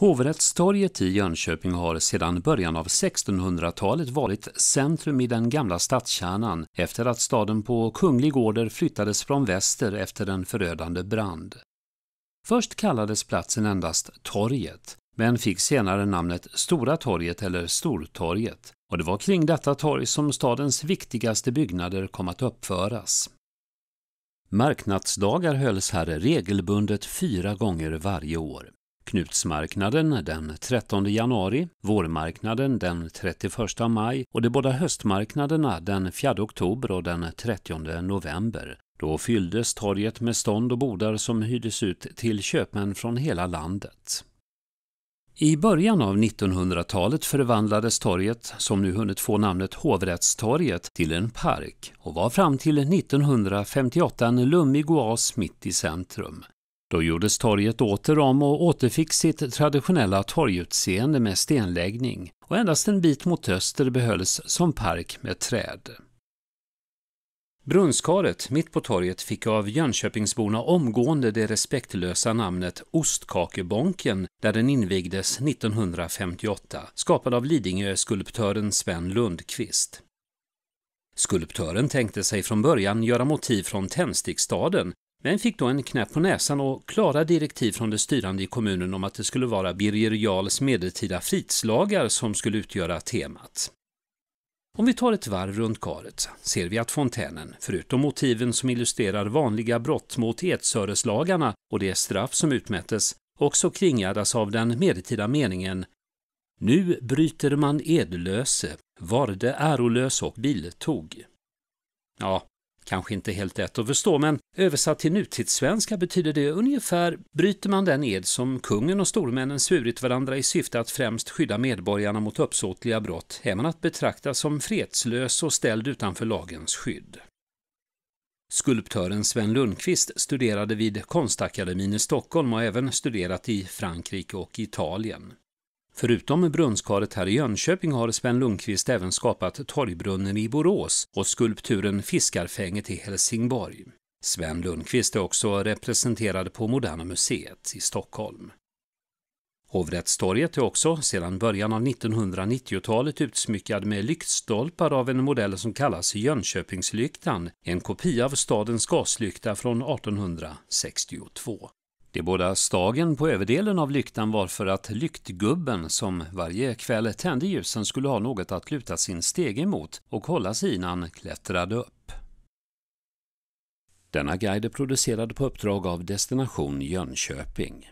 Hovrättstorget i Jönköping har sedan början av 1600-talet varit centrum i den gamla stadskärnan efter att staden på kunglig order flyttades från väster efter en förödande brand. Först kallades platsen endast Torget, men fick senare namnet Stora torget eller Stortorget och det var kring detta torg som stadens viktigaste byggnader kom att uppföras. Marknadsdagar hölls här regelbundet fyra gånger varje år knutsmarknaden den 13 januari, vårmarknaden den 31 maj och de båda höstmarknaderna den 4 oktober och den 30 november. Då fylldes torget med stånd och bodar som hyrdes ut till köpmän från hela landet. I början av 1900-talet förvandlades torget, som nu hunnit få namnet Hovrättstorget, till en park och var fram till 1958 en lummig oas mitt i centrum. Då gjordes torget åter om och återfick sitt traditionella torgutseende med stenläggning och endast en bit mot öster behölls som park med träd. Brunnskaret mitt på torget fick av Jönköpingsborna omgående det respektlösa namnet Ostkakebonken där den invigdes 1958, skapad av Lidingö-skulptören Sven Lundqvist. Skulptören tänkte sig från början göra motiv från tändstickstaden men fick då en knäpp på näsan och klara direktiv från de styrande i kommunen om att det skulle vara Birger Jarls medeltida fridslagar som skulle utgöra temat. Om vi tar ett varv runt karet ser vi att fontänen, förutom motiven som illustrerar vanliga brott mot Edsöreslagarna och det straff som utmättes, också kringgärdas av den medeltida meningen ”Nu bryter man edlöse, varde ärolös och biltog”. Ja, Kanske inte helt lätt att förstå, men översatt till nutidssvenska betyder det ungefär bryter man den ed som kungen och stormännen svurit varandra i syfte att främst skydda medborgarna mot uppsåtliga brott är man att betrakta som fredslös och ställd utanför lagens skydd. Skulptören Sven Lundqvist studerade vid Konstakademin i Stockholm och även studerat i Frankrike och Italien. Förutom brunnskaret här i Jönköping har Sven Lundqvist även skapat Torgbrunnen i Borås och skulpturen Fiskarfänget i Helsingborg. Sven Lundqvist är också representerad på Moderna Museet i Stockholm. Hovrättstorget är också sedan början av 1990-talet utsmyckad med lyktstolpar av en modell som kallas Jönköpingslyktan, en kopia av stadens gaslykta från 1862. De båda stagen på överdelen av lyktan var för att lyktgubben som varje kväll tände ljusen skulle ha något att luta sin stege mot och hålla sig innan han klättrade upp. Denna guide är producerad på uppdrag av Destination Jönköping.